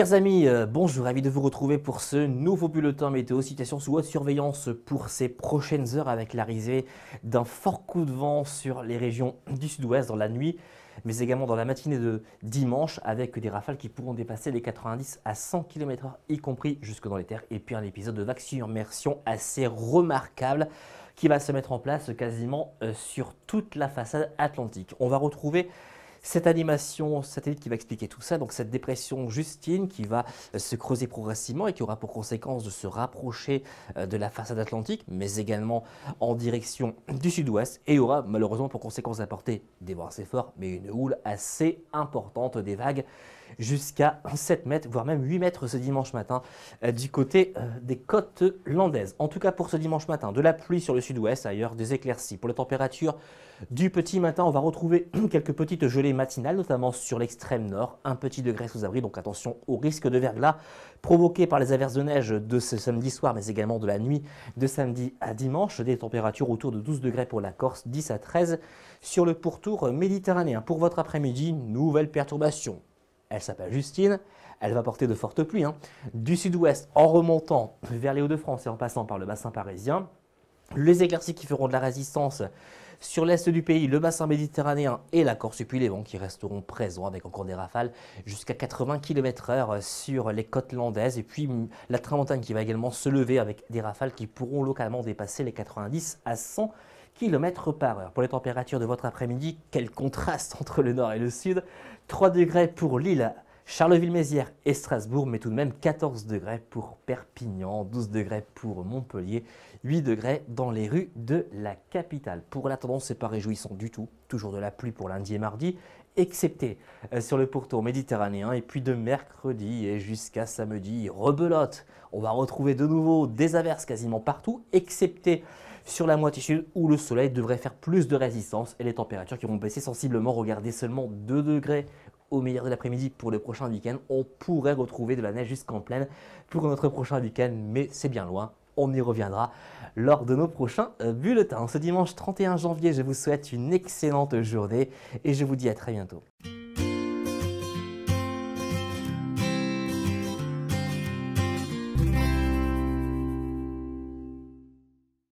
Chers amis, euh, bonjour, ravi de vous retrouver pour ce nouveau bulletin météo, situation sous haute surveillance pour ces prochaines heures avec l'arrivée d'un fort coup de vent sur les régions du sud-ouest dans la nuit, mais également dans la matinée de dimanche avec des rafales qui pourront dépasser les 90 à 100 km/h, y compris jusque dans les terres, et puis un épisode de vague immersion assez remarquable qui va se mettre en place quasiment euh, sur toute la façade atlantique. On va retrouver cette animation satellite qui va expliquer tout ça, donc cette dépression Justine qui va euh, se creuser progressivement et qui aura pour conséquence de se rapprocher euh, de la façade atlantique, mais également en direction du sud-ouest et aura malheureusement pour conséquence d'apporter des vents assez forts, mais une houle assez importante, des vagues jusqu'à 7 mètres, voire même 8 mètres ce dimanche matin euh, du côté des côtes landaises. En tout cas pour ce dimanche matin, de la pluie sur le sud-ouest, ailleurs des éclaircies. Pour la température du petit matin, on va retrouver quelques petites gelées matinale notamment sur l'extrême nord. Un petit degré sous abri, donc attention au risque de verglas provoqué par les averses de neige de ce samedi soir, mais également de la nuit de samedi à dimanche. Des températures autour de 12 degrés pour la Corse, 10 à 13 sur le pourtour méditerranéen. Pour votre après-midi, nouvelle perturbation. Elle s'appelle Justine, elle va porter de fortes pluies, hein. du sud-ouest en remontant vers les Hauts-de-France et en passant par le bassin parisien. Les éclaircies qui feront de la résistance sur l'est du pays, le bassin méditerranéen et la Corse, et puis les vents qui resteront présents avec encore des rafales jusqu'à 80 km/h euh, sur les côtes landaises. Et puis mm, la tramontagne qui va également se lever avec des rafales qui pourront localement dépasser les 90 à 100 km par heure. Pour les températures de votre après-midi, quel contraste entre le nord et le sud. 3 degrés pour l'île Charleville-Mézières et Strasbourg, mais tout de même 14 degrés pour Perpignan, 12 degrés pour Montpellier, 8 degrés dans les rues de la capitale. Pour la tendance, c'est pas réjouissant du tout. Toujours de la pluie pour lundi et mardi, excepté euh, sur le pourtour méditerranéen. Et puis de mercredi et jusqu'à samedi, rebelote. On va retrouver de nouveau des averses quasiment partout, excepté sur la moitié sud où le soleil devrait faire plus de résistance et les températures qui vont baisser sensiblement. Regardez seulement 2 degrés au meilleur de l'après-midi pour le prochain week-end. On pourrait retrouver de la neige jusqu'en pleine pour notre prochain week-end, mais c'est bien loin. On y reviendra lors de nos prochains euh, bulletins. Ce dimanche 31 janvier, je vous souhaite une excellente journée et je vous dis à très bientôt.